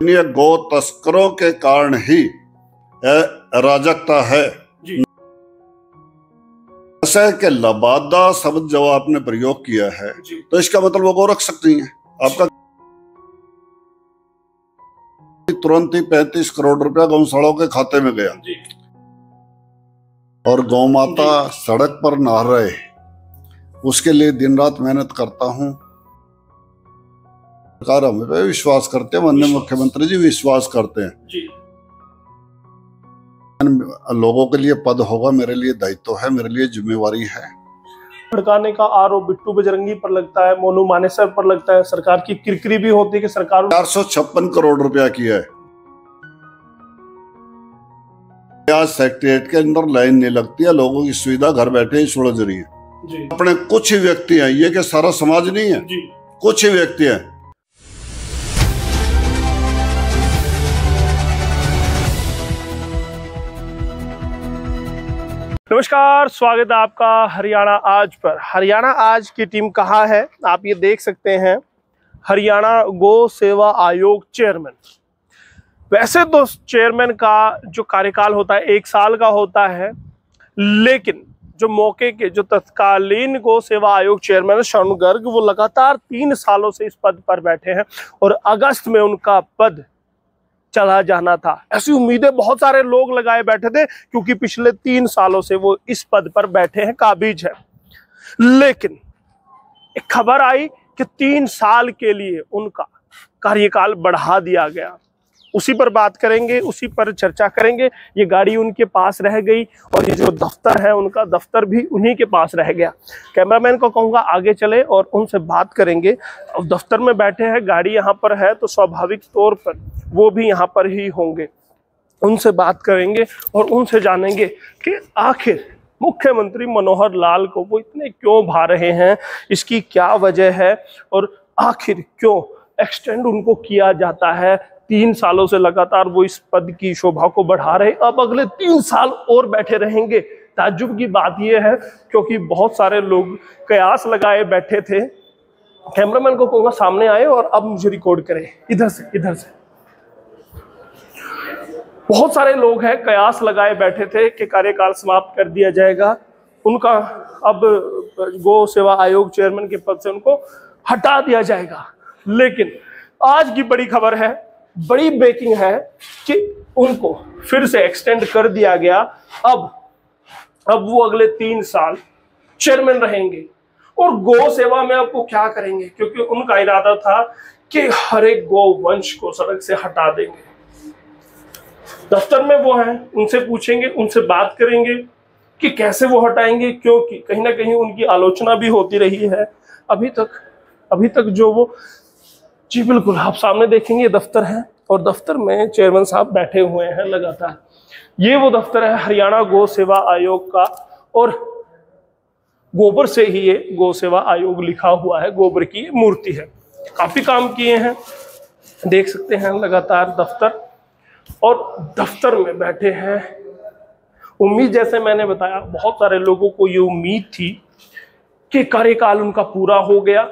अपने गौ तस्करों के कारण ही अराजकता है के लबादा शब्द जो आपने प्रयोग किया है तो इसका मतलब वो गौ रख सकती है आपका तुरंत ही पैंतीस करोड़ रुपया गौशालों के खाते में गया और गौ माता सड़क पर नहा रहे उसके लिए दिन रात मेहनत करता हूं सरकार हमें पे विश्वास करते हैं माननीय मुख्यमंत्री जी विश्वास करते हैं लोगों के लिए पद होगा मेरे लिए दायित्व है मेरे लिए जिम्मेवारी है भड़काने का आरोप बिट्टू बजरंगी पर लगता है मोनू मानेसर पर लगता है सरकार की किरकिरी भी होती है कि सरकार चार सौ छप्पन करोड़ रुपया किया है आज सेक्रेटरीट के अंदर लाइन नहीं लगती है लोगों की सुविधा घर बैठे ही सुलझ रही है अपने कुछ ही व्यक्ति हैं ये क्या सारा समाज नहीं है कुछ ही व्यक्ति हैं नमस्कार स्वागत है आपका हरियाणा आज पर हरियाणा आज की टीम कहाँ है आप ये देख सकते हैं हरियाणा गो सेवा आयोग चेयरमैन वैसे तो चेयरमैन का जो कार्यकाल होता है एक साल का होता है लेकिन जो मौके के जो तत्कालीन गो सेवा आयोग चेयरमैन शरण गर्ग वो लगातार तीन सालों से इस पद पर बैठे हैं और अगस्त में उनका पद चला जाना था ऐसी उम्मीदें बहुत सारे लोग लगाए बैठे थे क्योंकि पिछले तीन सालों से वो इस पद पर बैठे हैं काबिज है लेकिन एक खबर आई कि तीन साल के लिए उनका कार्यकाल बढ़ा दिया गया उसी पर बात करेंगे उसी पर चर्चा करेंगे ये गाड़ी उनके पास रह गई और ये जो दफ्तर है उनका दफ्तर भी उन्हीं के पास रह गया कैमरामैन को कहूँगा आगे चले और उनसे बात करेंगे अब दफ्तर में बैठे हैं गाड़ी यहाँ पर है तो स्वाभाविक तौर पर वो भी यहाँ पर ही होंगे उनसे बात करेंगे और उनसे जानेंगे कि आखिर मुख्यमंत्री मनोहर लाल को वो इतने क्यों भा रहे हैं इसकी क्या वजह है और आखिर क्यों एक्सटेंड उनको किया जाता है तीन सालों से लगातार वो इस पद की शोभा को बढ़ा रहे अब अगले तीन साल और बैठे रहेंगे ताजुब की बात यह है क्योंकि बहुत सारे लोग कयास लगाए बैठे थे कैमरामैन को कहूंगा सामने आए और अब मुझे रिकॉर्ड करें इधर से इधर से बहुत सारे लोग हैं कयास लगाए बैठे थे कि कार्यकाल समाप्त कर दिया जाएगा उनका अब गो सेवा आयोग चेयरमैन के पद से उनको हटा दिया जाएगा लेकिन आज की बड़ी खबर है बड़ी ब्रेकिंग है कि उनको फिर से एक्सटेंड कर दिया गया अब अब वो अगले तीन साल चेयरमैन रहेंगे और गौ सेवा में आपको क्या करेंगे क्योंकि उनका इरादा था कि हर एक गौ वंश को सड़क से हटा देंगे दफ्तर में वो हैं उनसे पूछेंगे उनसे बात करेंगे कि कैसे वो हटाएंगे क्योंकि कहीं ना कहीं उनकी आलोचना भी होती रही है अभी तक अभी तक जो वो जी बिल्कुल आप सामने देखेंगे ये दफ्तर है और दफ्तर में चेयरमैन साहब बैठे हुए हैं लगातार ये वो दफ्तर है हरियाणा गौ सेवा आयोग का और गोबर से ही ये गौ सेवा आयोग लिखा हुआ है गोबर की मूर्ति है काफी काम किए हैं देख सकते हैं लगातार दफ्तर और दफ्तर में बैठे हैं उम्मीद जैसे मैंने बताया बहुत सारे लोगों को ये उम्मीद थी कि कार्यकाल उनका पूरा हो गया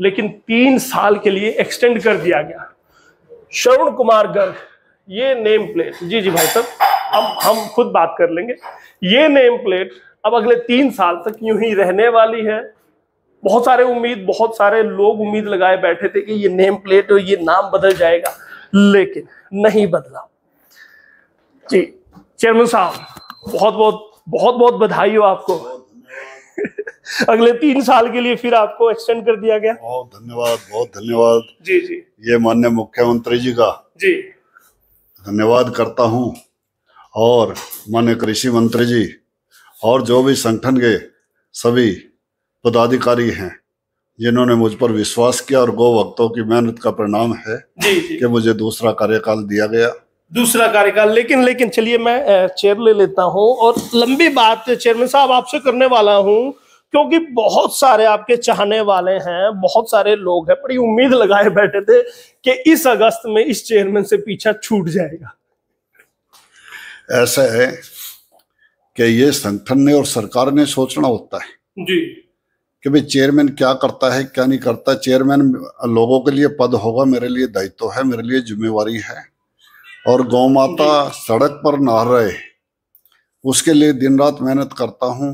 लेकिन तीन साल के लिए एक्सटेंड कर दिया गया शरुण कुमार गर्ग ये नेम प्लेट जी जी भाई साहब अब हम खुद बात कर लेंगे ये नेम प्लेट अब अगले तीन साल तक यूं ही रहने वाली है बहुत सारे उम्मीद बहुत सारे लोग उम्मीद लगाए बैठे थे कि ये नेम प्लेट और ये नाम बदल जाएगा लेकिन नहीं बदला जी चेयरमैन साहब बहुत बहुत बहुत बहुत बधाई हो आपको अगले तीन साल के लिए फिर आपको एक्सटेंड कर दिया गया बहुत धन्यवाद बहुत धन्यवाद जी जी ये माननीय मुख्यमंत्री जी का जी धन्यवाद करता हूँ और माननीय कृषि मंत्री जी और जो भी संगठन के सभी पदाधिकारी हैं जिन्होंने मुझ पर विश्वास किया और गो वक्तों की मेहनत का परिणाम है जी, जी। कि मुझे दूसरा कार्यकाल दिया गया दूसरा कार्यकाल लेकिन लेकिन चलिए मैं चेयर ले लेता हूँ और लंबी बात चेयरमैन साहब आपसे करने वाला हूँ क्योंकि बहुत सारे आपके चाहने वाले हैं बहुत सारे लोग हैं बड़ी उम्मीद लगाए बैठे थे कि इस अगस्त में इस चेयरमैन से पीछा छूट जाएगा ऐसा है कि ये संगठन ने और सरकार ने सोचना होता है जी कि भाई चेयरमैन क्या करता है क्या नहीं करता चेयरमैन लोगों के लिए पद होगा मेरे लिए दायित्व है मेरे लिए जिम्मेवारी है और गौ माता सड़क पर नहा रहे उसके लिए दिन रात मेहनत करता हूँ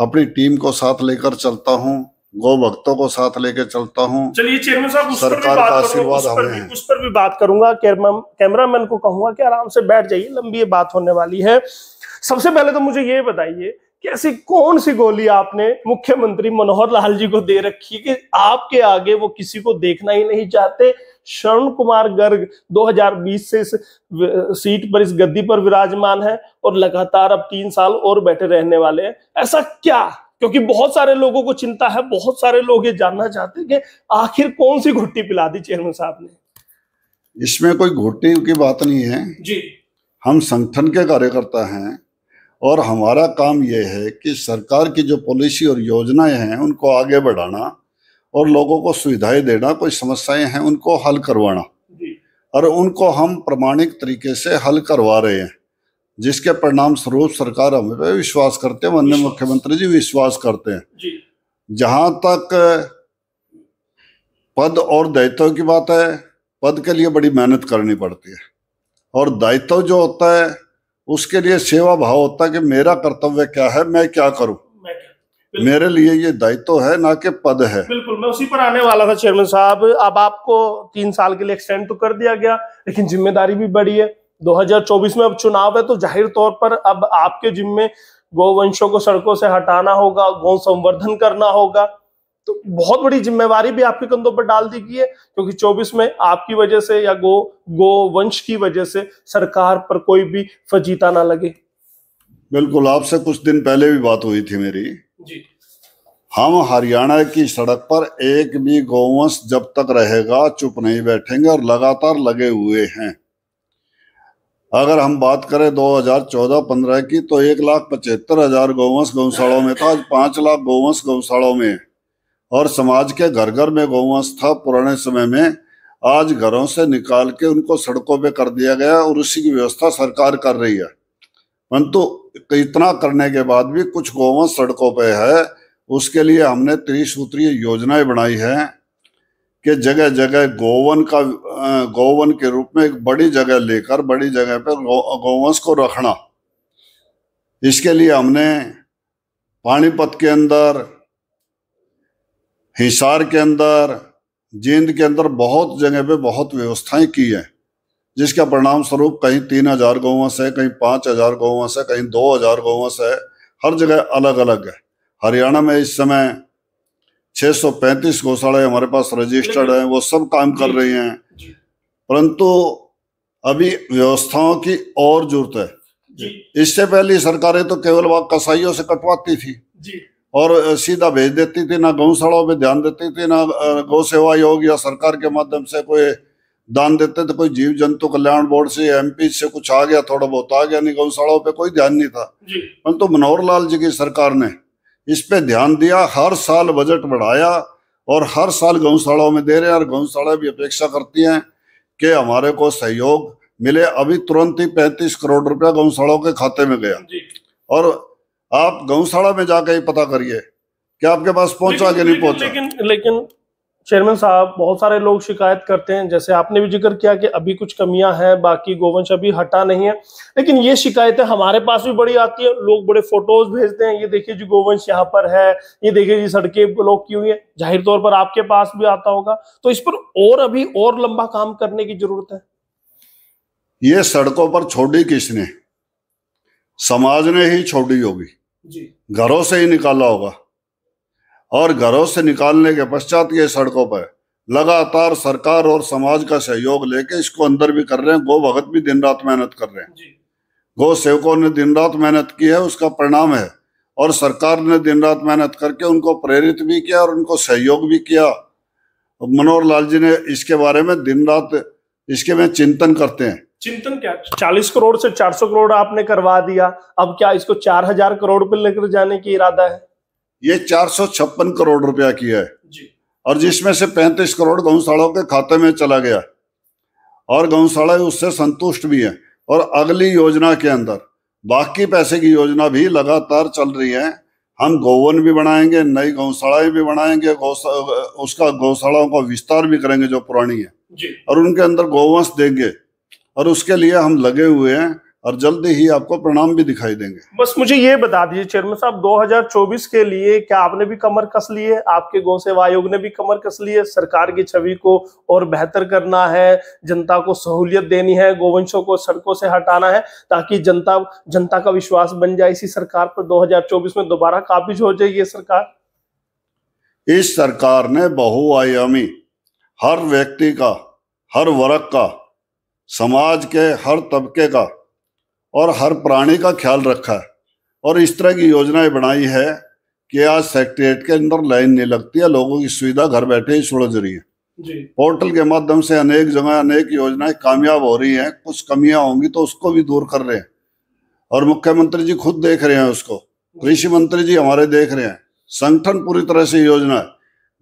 अपनी टीम को साथ लेकर चलता हूँ गौ भक्तों को साथ लेकर चलता हूँ चेयरमैन साहब सरकार का आशीर्वाद हमें उस पर भी बात करूंगा कैमरा मैन को कहूंगा कि आराम से बैठ जाइए लंबी बात होने वाली है सबसे पहले तो मुझे ये बताइए कैसी ऐसी कौन सी गोली आपने मुख्यमंत्री मनोहर लाल जी को दे रखी है कि आपके आगे वो किसी को देखना ही नहीं चाहते शरण कुमार गर्ग 2020 से इस सीट पर इस गद्दी पर विराजमान है और लगातार अब तीन साल और बैठे रहने वाले हैं ऐसा क्या क्योंकि बहुत सारे लोगों को चिंता है बहुत सारे लोग ये जानना चाहते हैं कि आखिर कौन सी घुट्टी पिला दी चेयरमैन साहब ने इसमें कोई घुट्टी की बात नहीं है जी हम संगठन के कार्यकर्ता हैं और हमारा काम यह है कि सरकार की जो पॉलिसी और योजनाएं हैं उनको आगे बढ़ाना और लोगों को सुविधाएं देना कोई समस्याएं हैं उनको हल करवाना और उनको हम प्रमाणिक तरीके से हल करवा रहे हैं जिसके परिणाम स्वरूप सरकार हम पे विश्वास करते हैं माननीय मुख्यमंत्री जी विश्वास करते हैं जहाँ तक पद और दायित्व की बात है पद के लिए बड़ी मेहनत करनी पड़ती है और दायित्व जो होता है उसके लिए सेवा भाव होता है कि मेरा कर्तव्य क्या है मैं क्या करूं मेरे लिए ये दायित्व है ना कि पद है बिल्कुल मैं उसी पर आने वाला था चेयरमैन साहब अब आपको तीन साल के लिए एक्सटेंड तो कर दिया गया लेकिन जिम्मेदारी भी बड़ी है 2024 में अब चुनाव है तो जाहिर तौर पर अब आपके जिम्मे गौवंशों को सड़कों से हटाना होगा गौ संवर्धन करना होगा तो बहुत बड़ी जिम्मेवारी भी आपके कंधों पर डाल दी गई है क्योंकि 24 में आपकी वजह से या गो गो वंश की वजह से सरकार पर कोई भी फजीता ना लगे बिल्कुल आपसे कुछ दिन पहले भी बात हुई थी मेरी जी हम हरियाणा की सड़क पर एक भी गौवंश जब तक रहेगा चुप नहीं बैठेंगे और लगातार लगे हुए हैं अगर हम बात करें 2014-15 की तो एक लाख पचहत्तर हजार गौवंश गौशालाओं में था आज पांच लाख गौवंश गौशालाओं में और समाज के घर घर में गौवंश था पुराने समय में आज घरों से निकाल के उनको सड़कों पे कर दिया गया और उसी की व्यवस्था सरकार कर रही है परंतु इतना करने के बाद भी कुछ गौवंश सड़कों पे है उसके लिए हमने त्रिसूत्रीय योजनाएं बनाई है कि जगह जगह गोवन का गोवन के रूप में एक बड़ी जगह लेकर बड़ी जगह पर गौवंश को रखना इसके लिए हमने पानीपत के अंदर हिसार के अंदर जींद के अंदर बहुत जगह पे बहुत व्यवस्थाएं की हैं जिसका परिणाम स्वरूप कहीं तीन हजार गौवंश से कहीं पाँच हजार गौवंश से कहीं दो हजार गौवंश है हर जगह अलग अलग है हरियाणा में इस समय 635 गौशालाएं हमारे पास रजिस्टर्ड हैं वो सब काम कर रही हैं परंतु अभी व्यवस्थाओं की और जरूरत है इससे पहले सरकारें तो केवल वह कसाईयों से कटवाती थी और सीधा भेज देती थी ना गौशालाओं पे ध्यान देती थी ना गौ सेवा योग या सरकार के माध्यम से कोई दान देते थे कोई जीव जंतु कल्याण बोर्ड से एम से कुछ आ गया थोड़ा बहुत आ गया नहीं गौशालाओं पे कोई ध्यान नहीं था परंतु तो मनोहर लाल जी की सरकार ने इस पे ध्यान दिया हर साल बजट बढ़ाया और हर साल गौशालाओं में दे रहे हैं और गौशाला भी अपेक्षा करती हैं कि हमारे को सहयोग मिले अभी तुरंत ही पैंतीस करोड़ रुपया गौशालाओं के खाते में गया और आप गौशाला में जाकर ही पता करिए कि आपके पास पहुंचा कि नहीं पहुंचा लेकिन लेकिन चेयरमैन साहब बहुत सारे लोग शिकायत करते हैं जैसे आपने भी जिक्र किया कि अभी कुछ कमियां हैं बाकी गोवंश अभी हटा नहीं है लेकिन ये शिकायतें हमारे पास भी बड़ी आती है लोग बड़े फोटोज भेजते हैं ये देखिए जी गोवंश यहाँ पर है ये देखिए जी सड़कें ब्लॉक की हुई है जाहिर तौर पर आपके पास भी आता होगा तो इस पर और अभी और लंबा काम करने की जरूरत है ये सड़कों पर छोड़ी किसने समाज ने ही छोड़ी होगी घरों से ही निकाला होगा और घरों से निकालने के पश्चात ये सड़कों पर लगातार सरकार और समाज का सहयोग लेके इसको अंदर भी कर रहे हैं गो भगत भी दिन रात मेहनत कर रहे हैं गो सेवकों ने दिन रात मेहनत की है उसका परिणाम है और सरकार ने दिन रात मेहनत करके उनको प्रेरित भी किया और उनको सहयोग भी किया मनोहर लाल जी ने इसके बारे में दिन रात इसके में चिंतन करते हैं चिंतन क्या चालीस करोड़ से चार सौ करोड़ आपने करवा दिया अब क्या इसको चार हजार करोड़ पे लेकर जाने की इरादा है ये चार सौ छप्पन करोड़ रुपया की है जी और जिसमें से पैंतीस करोड़ गौशालाओं के खाते में चला गया और गौशाला उससे संतुष्ट भी है और अगली योजना के अंदर बाकी पैसे की योजना भी लगातार चल रही है हम गौवन भी बनाएंगे नई गौशालाएं भी बनाएंगे गौशा उसका गौशालाओं का विस्तार भी करेंगे जो पुरानी है जी। और उनके अंदर गौवंश देंगे और उसके लिए हम लगे हुए हैं और जल्दी ही आपको प्रणाम भी दिखाई देंगे बस मुझे ये बता दीजिए चेयरमैन साहब 2024 के लिए क्या आपने भी कमर कस ली है आपके गौ सेवा आयोग ने भी कमर कस ली है सरकार की छवि को और बेहतर करना है जनता को सहूलियत देनी है गोवंशों को सड़कों से हटाना है ताकि जनता जनता का विश्वास बन जाए इसी सरकार पर दो में दोबारा काबिज हो जाए ये सरकार इस सरकार ने बहुआयामी हर व्यक्ति का हर वर्ग का समाज के हर तबके का और हर प्राणी का ख्याल रखा है और इस तरह की योजनाएं बनाई है कि आज सेक्रेटरीट के अंदर लाइन नहीं लगती है लोगों की सुविधा घर बैठे ही सुलझ रही है पोर्टल के माध्यम से अनेक जगह अनेक योजनाएं कामयाब हो रही हैं कुछ कमियां होंगी तो उसको भी दूर कर रहे हैं और मुख्यमंत्री जी खुद देख रहे हैं उसको कृषि मंत्री जी हमारे देख रहे हैं संगठन पूरी तरह से योजना है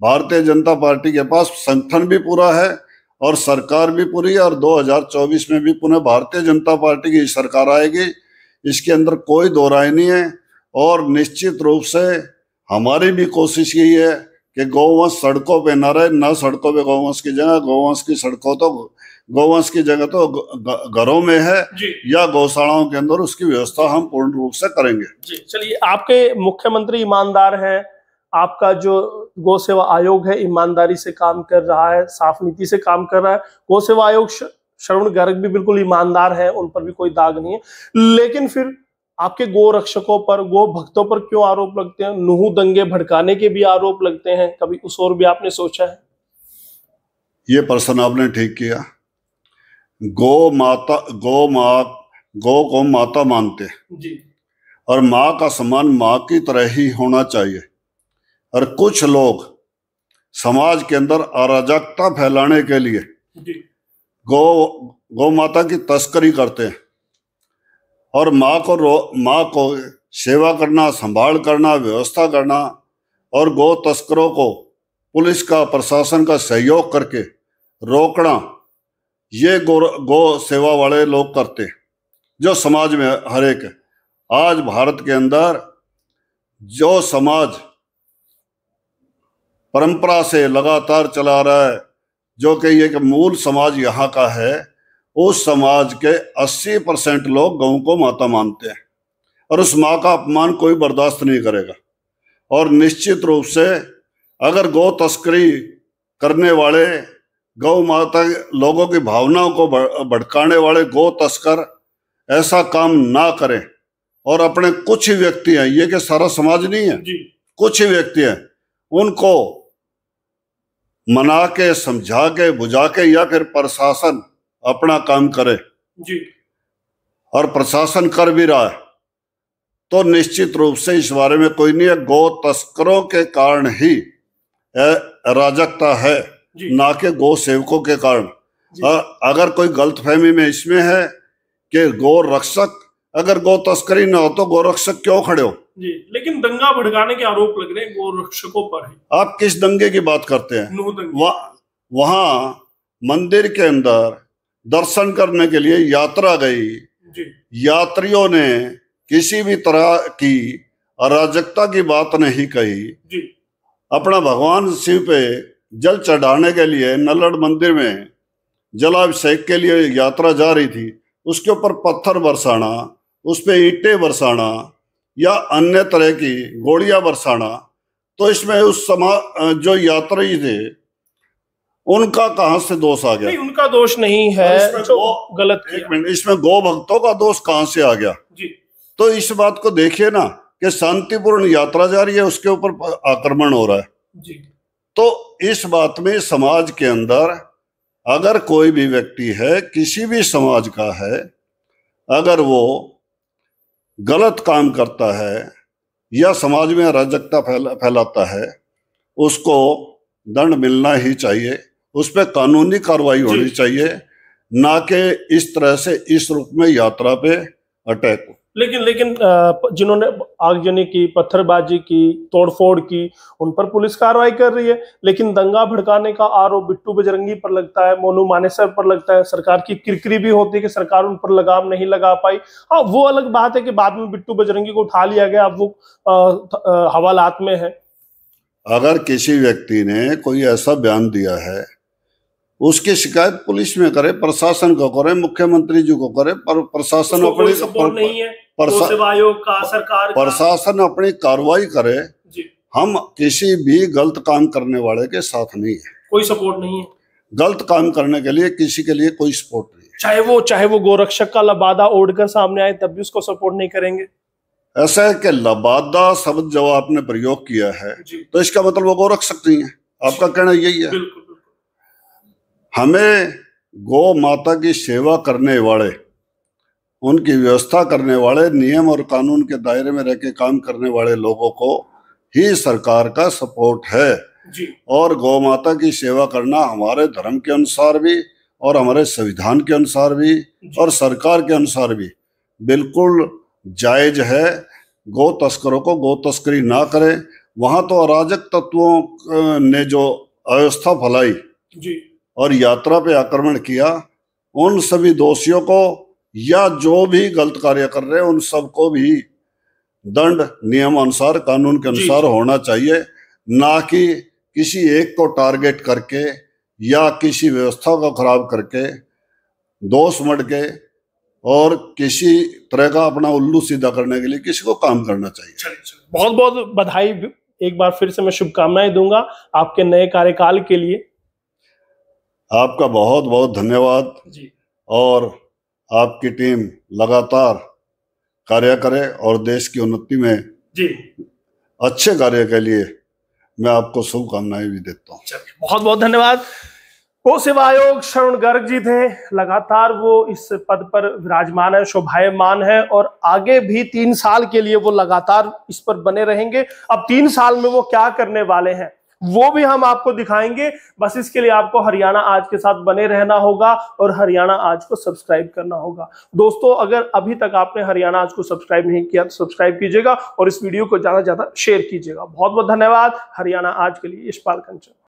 भारतीय जनता पार्टी के पास संगठन भी पूरा है और सरकार भी पूरी और 2024 में भी पुनः भारतीय जनता पार्टी की सरकार आएगी इसके अंदर कोई दो राय नहीं है और निश्चित रूप से हमारी भी कोशिश यही है कि गौवंश सड़कों पे ना रहे न सड़कों पे गौवंश की जगह गौवंश की सड़कों तो गौवंश की जगह तो घरों में है या गौशालाओं के अंदर उसकी व्यवस्था हम पूर्ण रूप से करेंगे चलिए आपके मुख्यमंत्री ईमानदार हैं आपका जो गौ सेवा आयोग है ईमानदारी से काम कर रहा है साफ नीति से काम कर रहा है गौ सेवा आयोग श्रवण गर्ग भी बिल्कुल ईमानदार है उन पर भी कोई दाग नहीं है लेकिन फिर आपके गो रक्षकों पर गो भक्तों पर क्यों आरोप लगते हैं नुह दंगे भड़काने के भी आरोप लगते हैं कभी उस और भी आपने सोचा है ये प्रश्न आपने ठीक किया गो माता गो माँ गो को माता मानते जी और माँ का सम्मान माँ की तरह ही होना चाहिए और कुछ लोग समाज के अंदर अराजकता फैलाने के लिए गौ गौ माता की तस्करी करते हैं और माँ को रो माँ को सेवा करना संभाल करना व्यवस्था करना और गौ तस्करों को पुलिस का प्रशासन का सहयोग करके रोकना ये गौ गौ सेवा वाले लोग करते हैं जो समाज में हरेक है आज भारत के अंदर जो समाज परंपरा से लगातार चला रहा है जो कि एक मूल समाज यहाँ का है उस समाज के 80 परसेंट लोग गऊ को माता मानते हैं और उस माँ का अपमान कोई बर्दाश्त नहीं करेगा और निश्चित रूप से अगर गौ तस्करी करने वाले गौ माता लोगों की भावनाओं को भड़काने वाले गौ तस्कर ऐसा काम ना करें और अपने कुछ ही व्यक्ति हैं ये कि सारा समाज नहीं है कुछ ही व्यक्ति हैं उनको मना के समझा के बुझा के या फिर प्रशासन अपना काम करे जी और प्रशासन कर भी रहा है तो निश्चित रूप से इस बारे में कोई नहीं है गौ तस्करों के कारण ही अराजकता है ना के गौ सेवकों के कारण अगर कोई गलतफहमी में इसमें है कि गो रक्षक अगर गौ तस्करी न हो तो गोरक्षक क्यों खड़े हो जी लेकिन दंगा भड़काने के आरोप लग रहे हैं गोरक्षकों पर है। आप किस दंगे की बात करते हैं वहा मंदिर के अंदर दर्शन करने के लिए यात्रा गई यात्रियों ने किसी भी तरह की अराजकता की बात नहीं कही जी। अपना भगवान शिव पे जल चढ़ाने के लिए नल्लड़ मंदिर में जलाभिषेक के लिए यात्रा जा रही थी उसके ऊपर पत्थर बरसाना उस पर ईंटें बरसाना या अन्य तरह की गोलियां बरसाना तो इसमें उस समा जो यात्री थे उनका कहां से दोष आ गया नहीं उनका दोष नहीं तो है तो जो गलत एक मिनट इसमें गो भक्तों का दोष कहां से आ गया जी तो इस बात को देखिए ना कि शांतिपूर्ण यात्रा जा रही है उसके ऊपर आक्रमण हो रहा है जी तो इस बात में समाज के अंदर अगर कोई भी व्यक्ति है किसी भी समाज का है अगर वो गलत काम करता है या समाज में अराजकता फैला फैलाता है उसको दंड मिलना ही चाहिए उस पर कानूनी कार्रवाई होनी चाहिए ना कि इस तरह से इस रूप में यात्रा पे अटैक हो लेकिन लेकिन जिन्होंने आगजनी की पत्थरबाजी की तोड़फोड़ की उन पर पुलिस कार्रवाई कर रही है लेकिन दंगा भड़काने का आरोप बिट्टू बजरंगी पर लगता है मोनू मानेसर पर लगता है सरकार की किरकिरी भी होती है कि सरकार उन पर लगाम नहीं लगा पाई हाँ वो अलग बात है कि बाद में बिट्टू बजरंगी को उठा लिया गया अब वो हवालात में है अगर किसी व्यक्ति ने कोई ऐसा बयान दिया है उसकी शिकायत पुलिस में करे प्रशासन को करे मुख्यमंत्री जी को करे पर प्रशासन को नहीं है तो सरकार प्रशासन अपनी कार्रवाई करे हम किसी भी गलत काम करने वाले के साथ नहीं है कोई सपोर्ट नहीं है गलत काम करने के लिए किसी के लिए कोई सपोर्ट नहीं चाहे वो चाहे वो गोरक्षक का लबादा ओढ़कर सामने आए तब भी उसको सपोर्ट नहीं करेंगे ऐसा है कि लबादा शब्द जब आपने प्रयोग किया है तो इसका मतलब वो गोरक्षक नहीं है आपका कहना यही है हमें गौ माता की सेवा करने वाले उनकी व्यवस्था करने वाले नियम और कानून के दायरे में रह के काम करने वाले लोगों को ही सरकार का सपोर्ट है जी। और गौ माता की सेवा करना हमारे धर्म के अनुसार भी और हमारे संविधान के अनुसार भी और सरकार के अनुसार भी बिल्कुल जायज है गौ तस्करों को गौ तस्करी ना करें वहाँ तो अराजक तत्वों ने जो अव्यवस्था फैलाई और यात्रा पे आक्रमण किया उन सभी दोषियों को या जो भी गलत कार्य कर रहे हैं उन सबको भी दंड नियम अनुसार कानून के अनुसार होना चाहिए ना कि किसी एक को टारगेट करके या किसी व्यवस्था को खराब करके दोष मट के और किसी तरह का अपना उल्लू सीधा करने के लिए किसी को काम करना चाहिए चली, चली। बहुत बहुत बधाई एक बार फिर से मैं शुभकामनाएं दूंगा आपके नए कार्यकाल के लिए आपका बहुत बहुत धन्यवाद जी और आपकी टीम लगातार कार्य करे और देश की उन्नति में जी अच्छे कार्य के लिए मैं आपको शुभकामनाएं भी देता हूँ बहुत बहुत धन्यवाद वो सेवा आयोग शरण गर्ग जी थे लगातार वो इस पद पर विराजमान है शोभायमान है और आगे भी तीन साल के लिए वो लगातार इस पर बने रहेंगे अब तीन साल में वो क्या करने वाले हैं वो भी हम आपको दिखाएंगे बस इसके लिए आपको हरियाणा आज के साथ बने रहना होगा और हरियाणा आज को सब्सक्राइब करना होगा दोस्तों अगर अभी तक आपने हरियाणा आज को सब्सक्राइब नहीं किया तो सब्सक्राइब कीजिएगा और इस वीडियो को ज्यादा से ज्यादा शेयर कीजिएगा बहुत बहुत धन्यवाद हरियाणा आज के लिए यशपाल कंचन